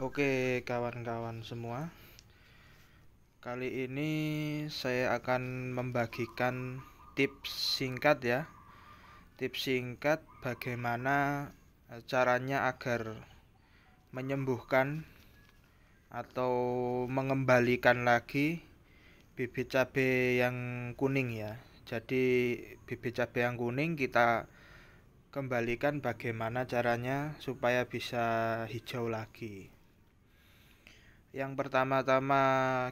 Oke, kawan-kawan semua. Kali ini saya akan membagikan tips singkat ya. Tips singkat bagaimana e, caranya agar menyembuhkan atau mengembalikan lagi bibit cabai yang kuning ya. Jadi bibit cabai yang kuning kita kembalikan bagaimana caranya supaya bisa hijau lagi yang pertama-tama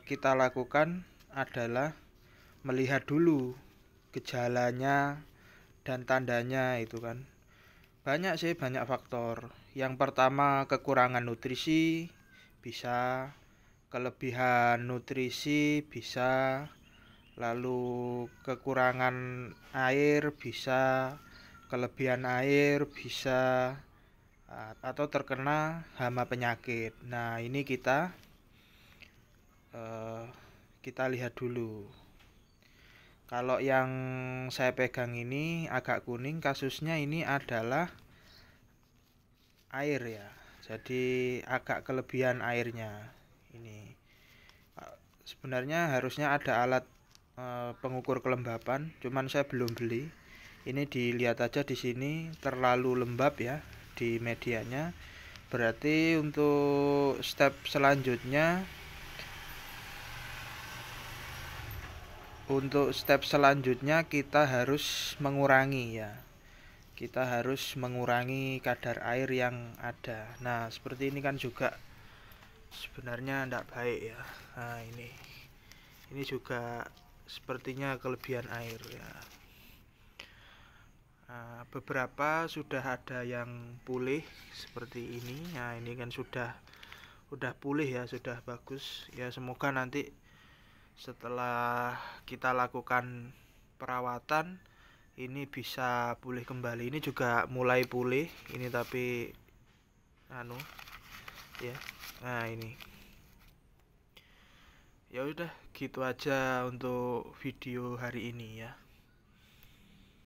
kita lakukan adalah melihat dulu gejalanya dan tandanya itu kan banyak sih banyak faktor yang pertama kekurangan nutrisi bisa kelebihan nutrisi bisa lalu kekurangan air bisa kelebihan air bisa atau terkena hama penyakit nah ini kita Eh, kita lihat dulu kalau yang saya pegang ini agak kuning kasusnya ini adalah air ya jadi agak kelebihan airnya ini sebenarnya harusnya ada alat e, pengukur kelembapan cuman saya belum beli ini dilihat aja di sini terlalu lembab ya di medianya berarti untuk step selanjutnya untuk step selanjutnya kita harus mengurangi ya kita harus mengurangi kadar air yang ada nah seperti ini kan juga sebenarnya tidak baik ya nah ini ini juga sepertinya kelebihan air ya nah, beberapa sudah ada yang pulih seperti ini nah ini kan sudah sudah pulih ya sudah bagus ya semoga nanti setelah kita lakukan perawatan ini bisa pulih kembali ini juga mulai pulih ini tapi anu ya nah ini ya udah gitu aja untuk video hari ini ya